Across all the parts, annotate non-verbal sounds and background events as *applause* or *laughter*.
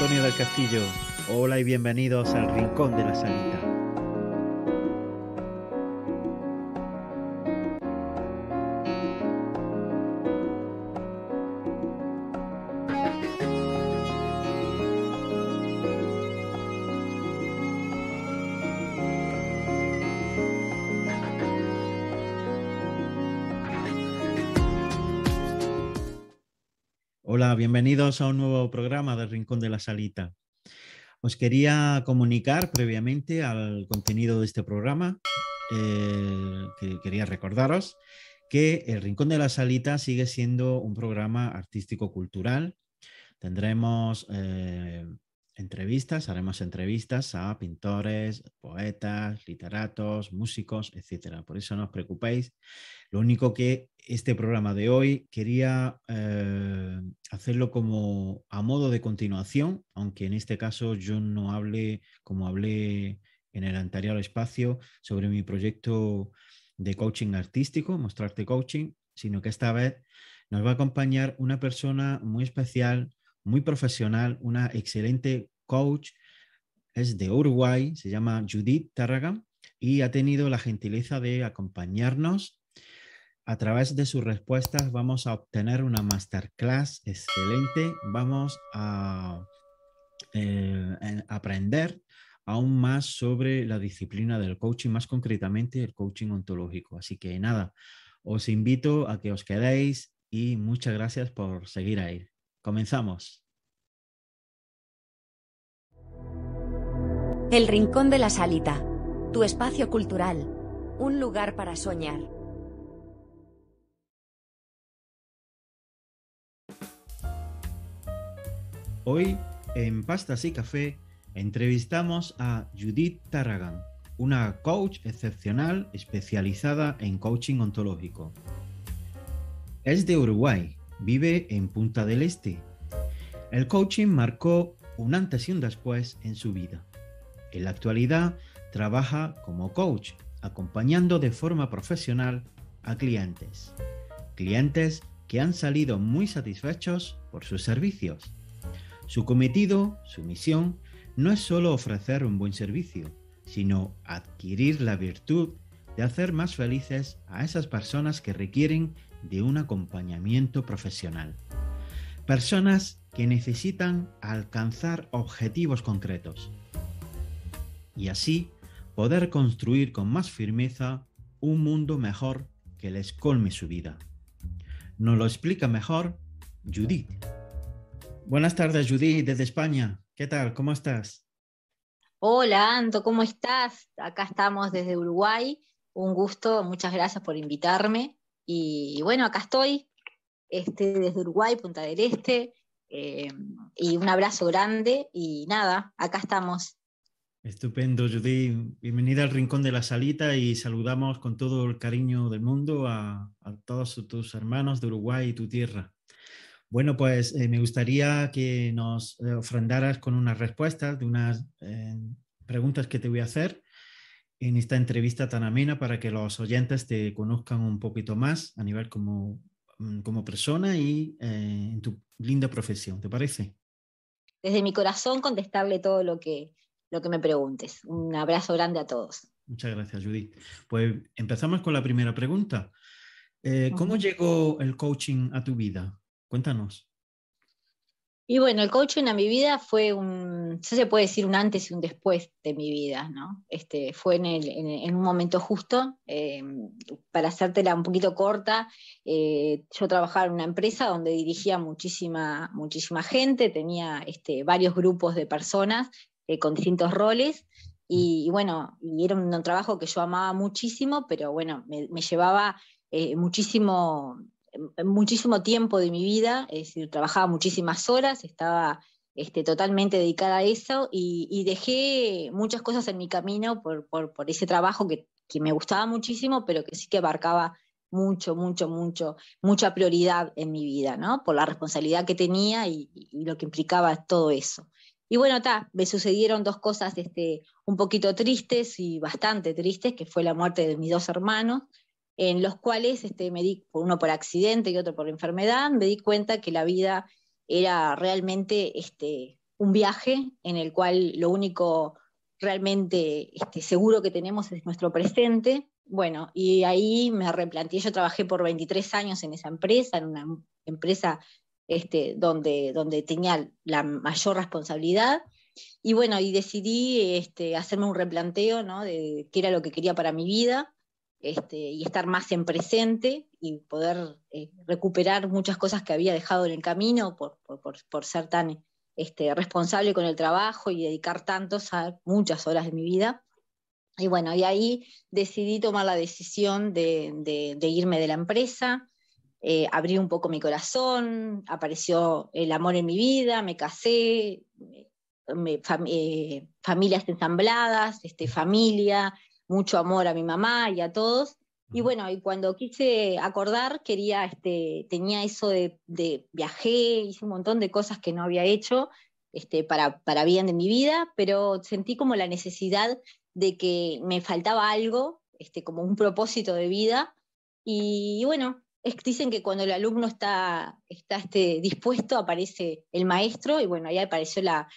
Antonio del Castillo. Hola y bienvenidos al Rincón de la salita. bienvenidos a un nuevo programa del Rincón de la Salita. Os quería comunicar previamente al contenido de este programa, eh, que quería recordaros que el Rincón de la Salita sigue siendo un programa artístico-cultural. Tendremos eh, entrevistas, haremos entrevistas a pintores, poetas, literatos, músicos, etc. Por eso no os preocupéis lo único que este programa de hoy quería eh, hacerlo como a modo de continuación, aunque en este caso yo no hablé como hablé en el anterior espacio sobre mi proyecto de coaching artístico, mostrarte coaching, sino que esta vez nos va a acompañar una persona muy especial, muy profesional, una excelente coach, es de Uruguay, se llama Judith Tarraga y ha tenido la gentileza de acompañarnos a través de sus respuestas vamos a obtener una masterclass excelente. Vamos a eh, aprender aún más sobre la disciplina del coaching, más concretamente el coaching ontológico. Así que nada, os invito a que os quedéis y muchas gracias por seguir ahí. Comenzamos. El Rincón de la Salita, tu espacio cultural, un lugar para soñar. Hoy en Pastas y Café entrevistamos a Judith Tarragan, una coach excepcional especializada en coaching ontológico. Es de Uruguay, vive en Punta del Este. El coaching marcó un antes y un después en su vida. En la actualidad trabaja como coach, acompañando de forma profesional a clientes. Clientes que han salido muy satisfechos por sus servicios. Su cometido, su misión, no es solo ofrecer un buen servicio, sino adquirir la virtud de hacer más felices a esas personas que requieren de un acompañamiento profesional. Personas que necesitan alcanzar objetivos concretos. Y así poder construir con más firmeza un mundo mejor que les colme su vida. Nos lo explica mejor Judith Buenas tardes, Judy, desde España. ¿Qué tal? ¿Cómo estás? Hola, Anto, ¿cómo estás? Acá estamos desde Uruguay. Un gusto, muchas gracias por invitarme. Y bueno, acá estoy, este, desde Uruguay, Punta del Este. Eh, y un abrazo grande y nada, acá estamos. Estupendo, Judy. Bienvenida al Rincón de la Salita y saludamos con todo el cariño del mundo a todos tus hermanos de Uruguay y tu tierra. Bueno, pues eh, me gustaría que nos eh, ofrendaras con unas respuestas de unas eh, preguntas que te voy a hacer en esta entrevista tan amena para que los oyentes te conozcan un poquito más a nivel como, mm, persona y en tu linda profesión, ¿te parece? Desde mi corazón contestarle todo lo que, lo que me preguntes. Un abrazo grande a todos. Muchas gracias, Judith. Pues empezamos con la primera pregunta. ¿Cómo llegó el coaching a tu vida? Cuéntanos. Y bueno, el coaching a mi vida fue un, se puede decir un antes y un después de mi vida, ¿no? Este, fue en, un momento justo, eh, para hacértela un poquito corta, eh, yo trabajaba en una empresa donde dirigía muchísima, muchísima gente, tenía este, varios grupos de personas eh, con distintos roles, y, mm. bueno, y era un, trabajo que yo amaba muchísimo, pero bueno, me, me llevaba muchísimo muchísimo tiempo de mi vida, trabajaba muchísimas horas, estaba este, totalmente dedicada a eso y, dejé muchas cosas en mi camino por, ese trabajo que, me gustaba muchísimo, pero que sí que abarcaba mucho, mucho, mucho, mucha prioridad en mi vida, Por la responsabilidad que tenía y, lo que implicaba todo eso. Y bueno, ta, me sucedieron dos cosas este, un poquito tristes y bastante tristes, que fue la muerte de mis dos hermanos, en los cuales este, me di, uno por accidente y otro por enfermedad, me di cuenta que la vida era realmente este, un viaje en el cual lo único realmente este, seguro que tenemos es nuestro presente. Bueno, y ahí me replanteé, yo trabajé por 23 años en esa empresa, en una empresa este, donde, donde tenía la mayor responsabilidad. Y bueno, y decidí este, hacerme un replanteo ¿no? de qué era lo que quería para mi vida. Este, y estar más en presente y poder eh, recuperar muchas cosas que había dejado en el camino por, por, por ser tan este, responsable con el trabajo y dedicar tantos a muchas horas de mi vida. Y bueno, y ahí decidí tomar la decisión de, irme de la empresa, eh, abrí un poco mi corazón, apareció el amor en mi vida, me casé, eh, familias ensambladas, este, familia, mucho amor a mi mamá y a todos. Y bueno, y cuando quise acordar, quería, este, tenía eso de, de viajé, hice un montón de cosas que no había hecho este, para, para bien de mi vida, pero sentí como la necesidad de que me faltaba algo, este, como un propósito de vida. Y, bueno, es, dicen que cuando el alumno está, está este, dispuesto, aparece el maestro, y bueno, ahí apareció la,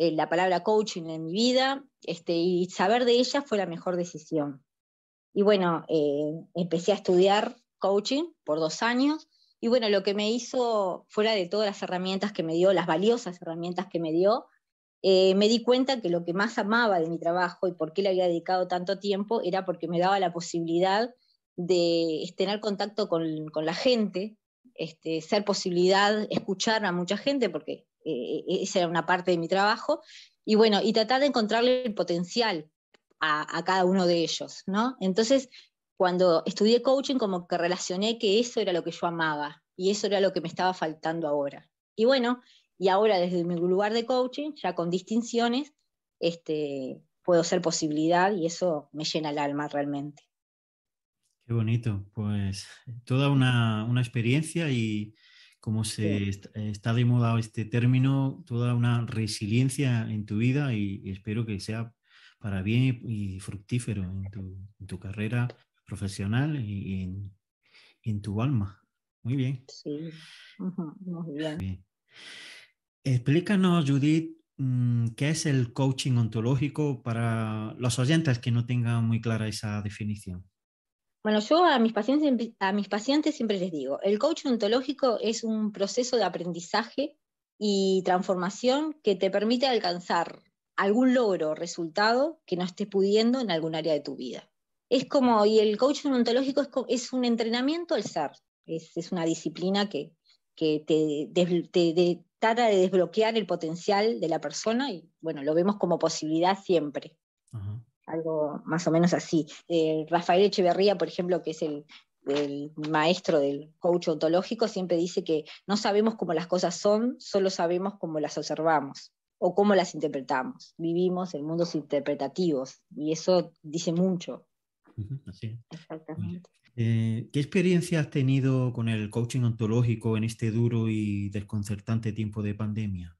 eh, la palabra coaching en mi vida este, y saber de ella fue la mejor decisión. Y bueno, eh, empecé a estudiar coaching por dos años y bueno, lo que me hizo, fuera de todas las herramientas que me dio, las valiosas herramientas que me dio, eh, me di cuenta que lo que más amaba de mi trabajo y por qué le había dedicado tanto tiempo era porque me daba la posibilidad de tener contacto con, con la gente, este, ser posibilidad, escuchar a mucha gente, porque eh, eh, esa era una parte de mi trabajo, y bueno, y tratar de encontrarle el potencial a, cada uno de ellos, ¿no? Entonces, cuando estudié coaching, como que relacioné que eso era lo que yo amaba y eso era lo que me estaba faltando ahora. Y bueno, y ahora desde mi lugar de coaching, ya con distinciones, este, puedo ser posibilidad y eso me llena el alma realmente. Qué bonito, pues toda una, una experiencia y, cómo se eh, está de moda este término, toda una resiliencia en tu vida y, espero que sea para bien y fructífero en tu, carrera profesional y en, tu alma. Muy bien. Sí, muy bien. Explícanos, Judith, mm, qué es el coaching ontológico para los oyentes que no tengan muy clara esa definición. Bueno, yo a mis, pacientes, a mis pacientes siempre les digo, el coaching ontológico es un proceso de aprendizaje y transformación que te permite alcanzar algún logro o resultado que no estés pudiendo en algún área de tu vida. Es como, y el coaching ontológico es, un entrenamiento al ser, es, una disciplina que, te, trata de desbloquear el potencial de la persona y bueno, lo vemos como posibilidad siempre. Ajá algo más o menos así. Eh, Rafael Echeverría, por ejemplo, que es el, maestro del coach ontológico, siempre dice que no sabemos cómo las cosas son, solo sabemos cómo las observamos o cómo las interpretamos. Vivimos en mundos interpretativos y eso dice mucho. Eh, ¿Qué experiencia has tenido con el coaching ontológico en este duro y desconcertante tiempo de pandemia?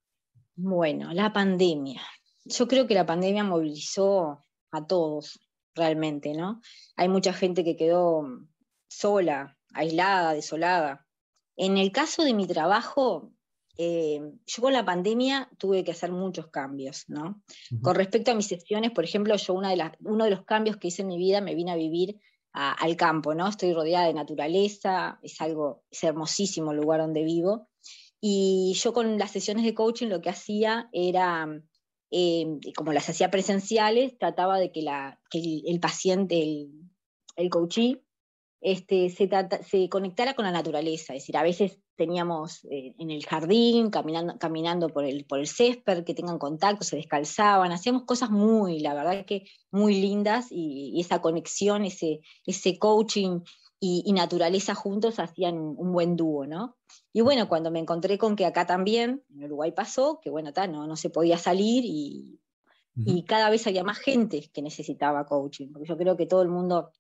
Bueno, la pandemia. Yo creo que la pandemia movilizó a todos, realmente, ¿no? Hay mucha gente que quedó mm, sola, aislada, desolada. En el caso de mi trabajo, eh, yo con la pandemia tuve que hacer muchos cambios, ¿no? Con respecto a mis sesiones, por ejemplo, yo una de las, uno de los cambios que hice en mi vida me vine a vivir al campo, ¿no? Estoy rodeada de naturaleza, es algo, es hermosísimo el lugar donde vivo. Y yo con las sesiones de coaching lo que hacía era mm, Em, como las hacía presenciales, trataba de que, la, el, paciente, el, el coachí, este, se, se, conectara con la naturaleza. Es decir, a veces teníamos eh, en el jardín, caminando, caminando por, el, por el césped, que tengan contacto, se descalzaban, hacíamos cosas muy, la verdad que muy lindas y, y esa conexión, ese, ese coaching y, naturaleza juntos hacían un buen dúo, ¿no? Y bueno, cuando me encontré con que acá también, en Uruguay pasó, que bueno, no, se podía salir y, cada vez había más gente que necesitaba coaching, porque yo creo que todo el mundo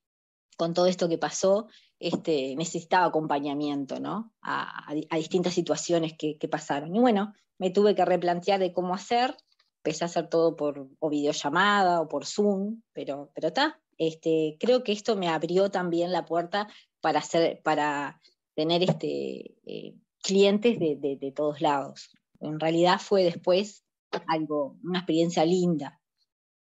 con todo esto que pasó, este, necesitaba acompañamiento ¿no? a, distintas situaciones que, pasaron. Y bueno, me tuve que replantear de cómo hacer, empecé a hacer todo por o videollamada o por Zoom, pero está, este, creo que esto me abrió también la puerta para, tener este, eh, clientes de, todos lados. En realidad fue después algo, una experiencia linda.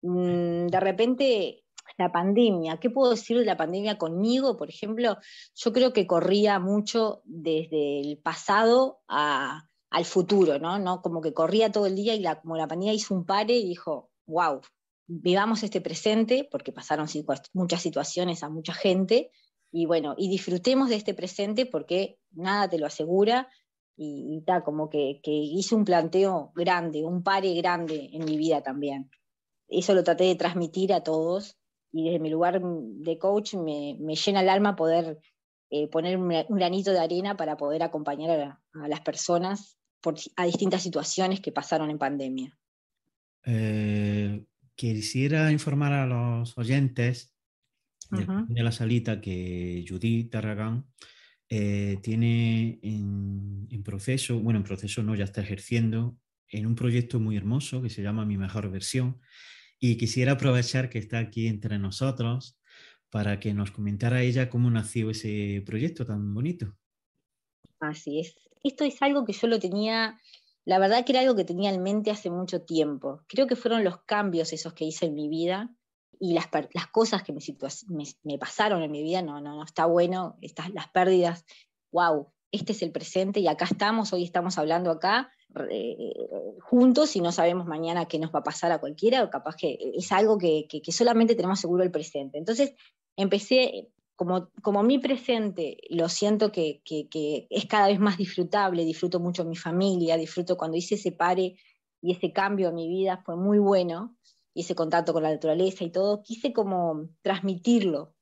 Mm, de repente, la pandemia, ¿qué puedo decir de la pandemia conmigo? Por ejemplo, yo creo que corría mucho desde el pasado al futuro, ¿no? Como que corría todo el día y la, como la pandemia hizo un pare y dijo, wow, vivamos este presente, porque pasaron muchas situaciones a mucha gente, y bueno, y disfrutemos de este presente porque nada te lo asegura, y, está como que, que, hice un planteo grande, un pare grande en mi vida también. Eso lo traté de transmitir a todos, y desde mi lugar de coach me, me llena el alma poder eh, poner un, granito de arena para poder acompañar a, las personas por, a distintas situaciones que pasaron en pandemia. Eh, quisiera informar a los oyentes de, la salita que Judith Tarragán eh, tiene en, en, proceso, bueno, en proceso no, ya está ejerciendo en un proyecto muy hermoso que se llama Mi Mejor Versión. Y quisiera aprovechar que está aquí entre nosotros para que nos comentara ella cómo nació ese proyecto tan bonito. Así es. Esto es algo que yo lo tenía la verdad que era algo que tenía en mente hace mucho tiempo. Creo que fueron los cambios esos que hice en mi vida y las, las cosas que me, me, pasaron en mi vida, no, no, no está bueno, estas, las pérdidas, wow, este es el presente y acá estamos, hoy estamos hablando acá eh, juntos y no sabemos mañana qué nos va a pasar a cualquiera, o capaz que eh, es algo que, que solamente tenemos seguro el presente. Entonces empecé como, como mi presente lo siento que, que, es cada vez más disfrutable, disfruto mucho mi familia, disfruto cuando hice ese pare y ese cambio en mi vida fue muy bueno, y ese contacto con la naturaleza y todo, quise como transmitirlo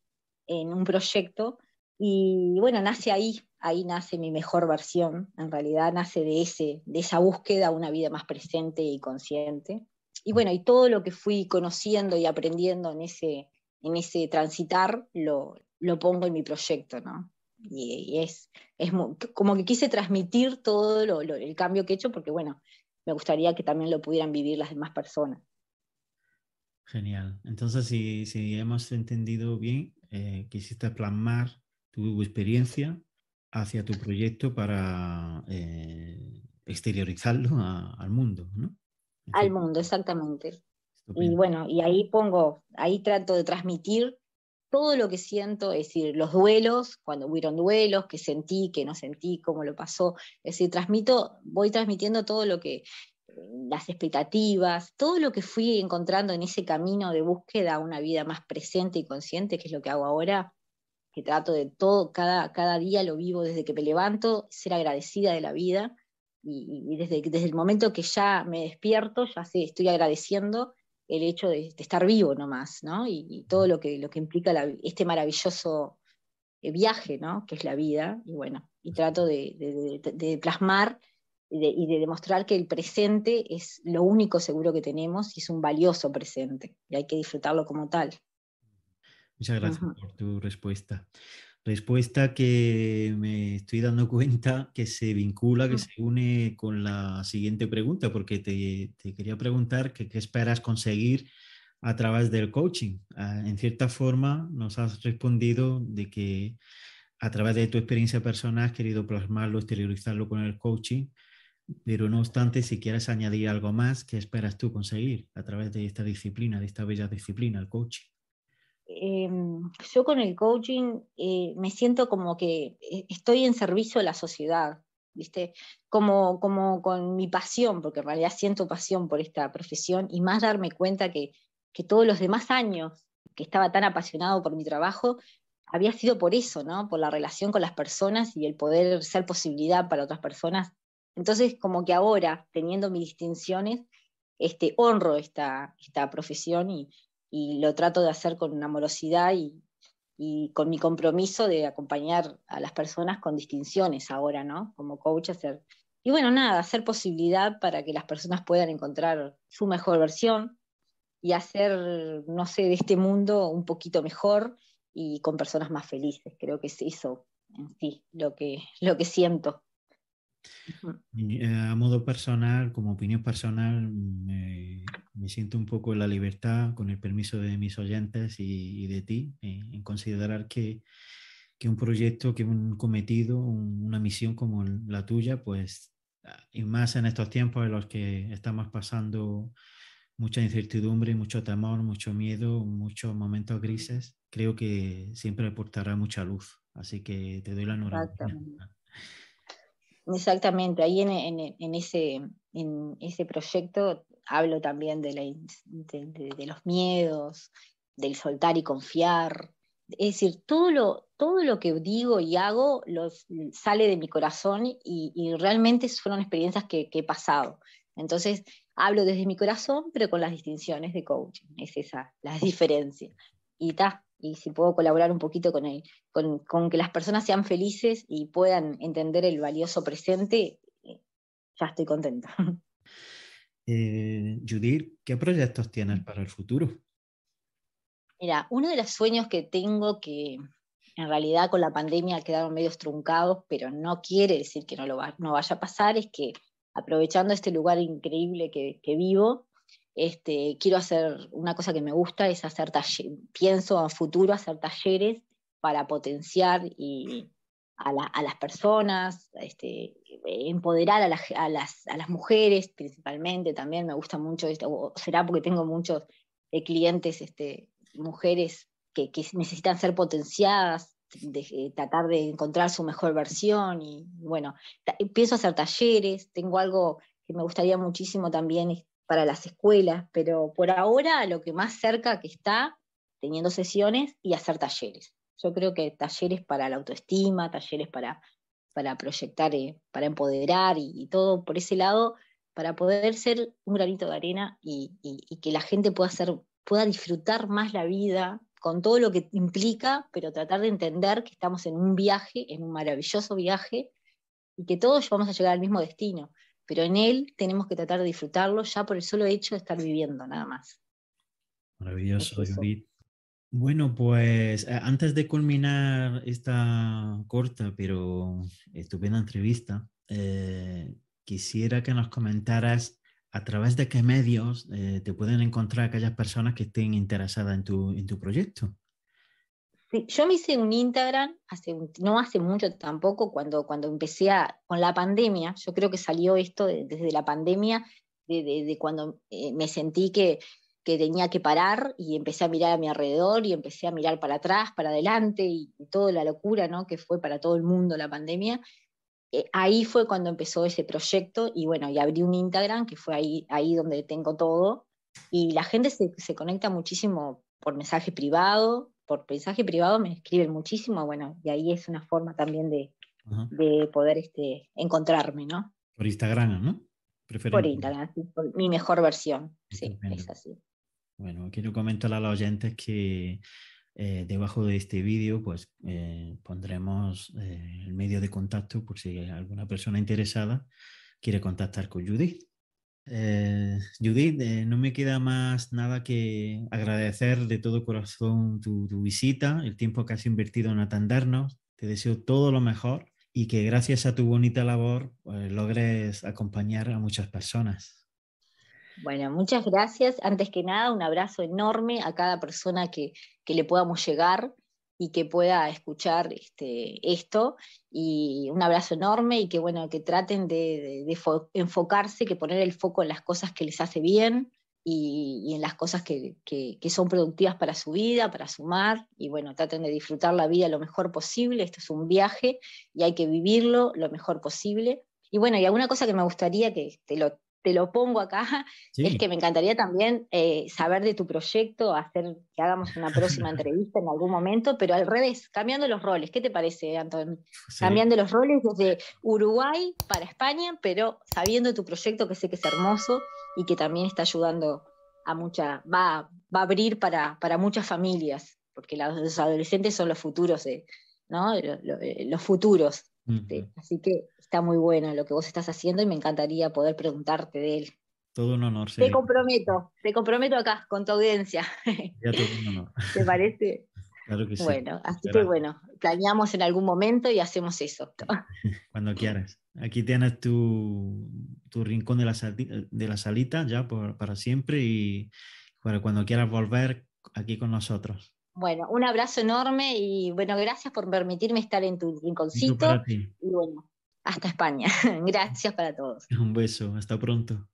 en un proyecto y bueno, nace ahí, ahí nace mi mejor versión, en realidad nace de, ese, de esa búsqueda a una vida más presente y consciente. Y bueno, y todo lo que fui conociendo y aprendiendo en ese, en ese transitar lo, lo pongo en mi proyecto, ¿no? Y, es, es como que quise transmitir todo el cambio que he hecho, porque bueno, me gustaría que también lo pudieran vivir las demás personas. Genial. Entonces, si, si hemos entendido bien, eh, quisiste plasmar tu experiencia hacia tu proyecto para eh, exteriorizarlo al mundo, ¿no? al mundo, exactamente. Y bueno, y ahí pongo, ahí trato de transmitir todo lo que siento, es decir, los duelos, cuando hubieron duelos, que sentí, que no sentí, cómo lo pasó, es decir, transmito, voy transmitiendo todo lo que, las expectativas, todo lo que fui encontrando en ese camino de búsqueda a una vida más presente y consciente, que es lo que hago ahora, que trato de todo, cada, cada día lo vivo desde que me levanto, ser agradecida de la vida, y, desde, desde el momento que ya me despierto, ya sé, estoy agradeciendo el hecho de, estar vivo nomás, ¿no? Y, todo lo que, lo que implica este maravilloso eh, viaje, ¿no? Que es la vida, y bueno, y trato de, plasmar y de demostrar que el presente es lo único seguro que tenemos y es un valioso presente, y hay que disfrutarlo como tal. Muchas gracias por tu respuesta. Respuesta que me estoy dando *laughs* cuenta que se vincula, que se une con la siguiente pregunta, porque te, quería preguntar qué esperas conseguir a través del coaching. Ah, en cierta forma nos has respondido de que a través de tu experiencia personal has querido plasmarlo, exteriorizarlo con el coaching, pero no obstante, si quieres añadir algo más, ¿qué esperas tú conseguir a través de esta disciplina, de esta bella disciplina, el coaching? Eh, mm, yo con el coaching eh, me siento como que eh, estoy en servicio de la sociedad, ¿viste? Como, como con mi pasión, porque en realidad siento pasión por esta profesión y más darme cuenta que, que todos los demás años que estaba tan apasionado por mi trabajo, había sido por eso, ¿no? Por la relación con las personas y el poder ser posibilidad para otras personas. Entonces, como que ahora, teniendo mis distinciones, este, honro esta, esta profesión y, y lo trato de hacer con amorosidad y, con mi compromiso de acompañar a las personas con distinciones ahora, ¿no? Como coach, hacer. Y bueno, nada, hacer posibilidad para que las personas puedan encontrar su mejor versión y hacer, no sé, de este mundo un poquito mejor y con personas más felices. Creo que es eso en sí lo que, lo que siento. Eh, a modo personal, como opinión personal, me, siento un poco en la libertad, con el permiso de mis oyentes y, de ti, en, considerar que, que, un proyecto, que un cometido, una misión como la tuya, pues, y más en estos tiempos en los que estamos pasando mucha incertidumbre, mucho temor, mucho miedo, muchos momentos grises, creo que siempre aportará mucha luz. Así que te doy la enhorabuena. Exactamente, ahí en, ese, en ese proyecto hablo también de, la, de, los miedos, del soltar y confiar. Es decir, todo lo, todo lo que digo y hago los, sale de mi corazón y, realmente fueron experiencias que, he pasado. Entonces, hablo desde mi corazón, pero con las distinciones de coaching. Es esa la diferencia. Y ta, y si puedo colaborar un poquito con, el, con, que las personas sean felices y puedan entender el valioso presente, eh, ya estoy contenta. *laughs* Eh, Judith, ¿qué proyectos tienes para el futuro? Mira, uno de los sueños que tengo que en realidad con la pandemia quedaron medio truncados, pero no quiere decir que no, lo va, no vaya a pasar, es que aprovechando este lugar increíble que vivo, este, quiero hacer una cosa que me gusta es hacer talleres, pienso a futuro hacer talleres para potenciar y a, las personas, este, empoderar a, las, mujeres principalmente, también me gusta mucho, esto, será porque tengo muchos eh, clientes, este, mujeres que, necesitan ser potenciadas, eh, tratar de encontrar su mejor versión y bueno, pienso hacer talleres, tengo algo que me gustaría muchísimo también para las escuelas, pero por ahora lo que más cerca que está, teniendo sesiones y hacer talleres. Yo creo que talleres para la autoestima, talleres para, para proyectar, eh, para empoderar y, todo por ese lado, para poder ser un granito de arena y, que la gente pueda, hacer, pueda disfrutar más la vida con todo lo que implica, pero tratar de entender que estamos en un viaje, en un maravilloso viaje, y que todos vamos a llegar al mismo destino pero en él tenemos que tratar de disfrutarlo ya por el solo hecho de estar viviendo, nada más. Maravilloso, Bueno, pues eh, antes de culminar esta corta pero estupenda entrevista, eh, quisiera que nos comentaras a través de qué medios eh, te pueden encontrar aquellas personas que estén interesadas en en tu proyecto yo me hice un Instagram, hace, no hace mucho tampoco, cuando, cuando empecé con la pandemia, yo creo que salió esto desde la pandemia, de, cuando eh, me sentí que, que tenía que parar y empecé a mirar a mi alrededor y empecé a mirar para atrás, para adelante y, toda la locura ¿no? que fue para todo el mundo la pandemia. Eh, ahí fue cuando empezó ese proyecto y bueno, y abrí un Instagram que fue ahí, ahí donde tengo todo y la gente se, se conecta muchísimo por mensaje privado, por mensaje privado me escriben muchísimo, bueno, y ahí es una forma también de, poder este, encontrarme, ¿no? Por Instagram, ¿no? Por Instagram, mi mejor versión, sí, es así. Bueno, quiero comentar a los oyentes que eh, debajo de este vídeo pues eh, pondremos eh, el medio de contacto por si alguna persona interesada quiere contactar con Judith. Eh, Judith, eh, no me queda más nada que agradecer de todo corazón tu, visita, el tiempo que has invertido en atendernos. Te deseo todo lo mejor y que gracias a tu bonita labor eh, logres acompañar a muchas personas. Bueno, muchas gracias. Antes que nada, un abrazo enorme a cada persona que, que le podamos llegar y que pueda escuchar este, esto. Y un abrazo enorme y que, bueno, que traten de, enfocarse, que poner el foco en las cosas que les hace bien y, en las cosas que, que, son productivas para su vida, para sumar. Y bueno, traten de disfrutar la vida lo mejor posible. Esto es un viaje y hay que vivirlo lo mejor posible. Y bueno, y alguna cosa que me gustaría que te lo te lo pongo acá, *laughs* es que me encantaría también eh, saber de tu proyecto, hacer que hagamos una próxima *laughs* entrevista en algún momento, pero al revés, cambiando los roles. ¿Qué te parece, Anton? Cambiando los roles desde Uruguay para España, pero sabiendo tu proyecto que sé que es hermoso y que también está ayudando a mucha, va, va a abrir para, muchas familias, porque los adolescentes son los futuros, ¿no? Eh, los futuros este, así que está muy bueno lo que vos estás haciendo y me encantaría poder preguntarte de él. Todo un honor. Sí. Te comprometo, te comprometo acá con tu audiencia. *laughs* ¿Te parece? Claro que sí. Bueno, así que bueno, planeamos en algún momento y hacemos eso. Cuando quieras. Aquí tienes tu, rincón de la, salita, de la salita ya para siempre y para cuando quieras volver aquí con nosotros. Bueno, un abrazo enorme y bueno, gracias por permitirme estar en tu rinconcito. Y bueno, hasta España. *laughs* gracias para todos. Un beso, hasta pronto.